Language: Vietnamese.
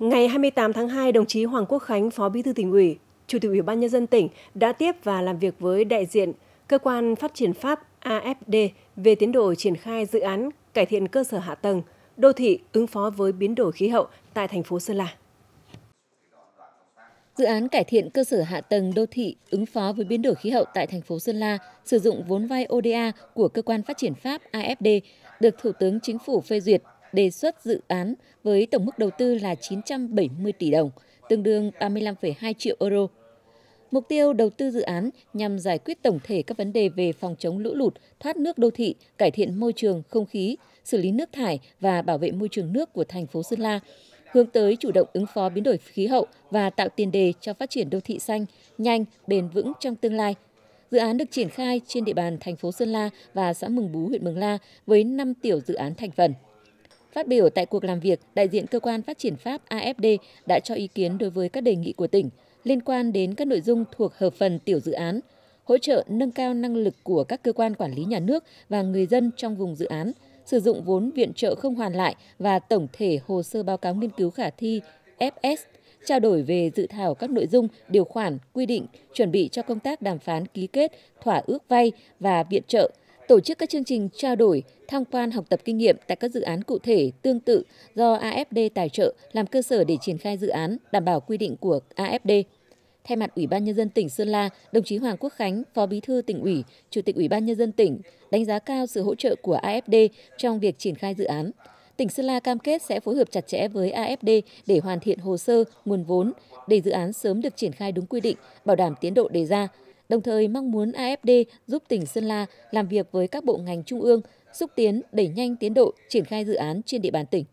Ngày 28 tháng 2, đồng chí Hoàng Quốc Khánh, Phó Bí thư tỉnh ủy, Chủ tịch Ủy ban nhân dân tỉnh đã tiếp và làm việc với đại diện cơ quan phát triển Pháp AFD về tiến độ triển khai dự án cải thiện cơ sở hạ tầng, đô thị ứng phó với biến đổi khí hậu tại thành phố Sơn La. Dự án cải thiện cơ sở hạ tầng đô thị ứng phó với biến đổi khí hậu tại thành phố Sơn La sử dụng vốn vay ODA của cơ quan phát triển Pháp AFD được Thủ tướng Chính phủ phê duyệt đề xuất dự án với tổng mức đầu tư là 970 tỷ đồng, tương đương 35,2 triệu euro. Mục tiêu đầu tư dự án nhằm giải quyết tổng thể các vấn đề về phòng chống lũ lụt, thoát nước đô thị, cải thiện môi trường, không khí, xử lý nước thải và bảo vệ môi trường nước của thành phố Sơn La, hướng tới chủ động ứng phó biến đổi khí hậu và tạo tiền đề cho phát triển đô thị xanh, nhanh, bền vững trong tương lai. Dự án được triển khai trên địa bàn thành phố Sơn La và xã Mường Bú, huyện Mường La với 5 tiểu dự án thành phần. Phát biểu tại cuộc làm việc, đại diện cơ quan phát triển Pháp AFD đã cho ý kiến đối với các đề nghị của tỉnh liên quan đến các nội dung thuộc hợp phần tiểu dự án, hỗ trợ nâng cao năng lực của các cơ quan quản lý nhà nước và người dân trong vùng dự án, sử dụng vốn viện trợ không hoàn lại và tổng thể hồ sơ báo cáo nghiên cứu khả thi FS, trao đổi về dự thảo các nội dung, điều khoản, quy định, chuẩn bị cho công tác đàm phán ký kết, thỏa ước vay và viện trợ tổ chức các chương trình trao đổi, tham quan học tập kinh nghiệm tại các dự án cụ thể tương tự do AFD tài trợ làm cơ sở để triển khai dự án đảm bảo quy định của AFD. Thay mặt Ủy ban nhân dân tỉnh Sơn La, đồng chí Hoàng Quốc Khánh, Phó Bí thư tỉnh ủy, Chủ tịch Ủy ban nhân dân tỉnh đánh giá cao sự hỗ trợ của AFD trong việc triển khai dự án. Tỉnh Sơn La cam kết sẽ phối hợp chặt chẽ với AFD để hoàn thiện hồ sơ, nguồn vốn để dự án sớm được triển khai đúng quy định, bảo đảm tiến độ đề ra, đồng thời mong muốn AFD giúp tỉnh Sơn La làm việc với các bộ ngành trung ương, xúc tiến đẩy nhanh tiến độ triển khai dự án trên địa bàn tỉnh.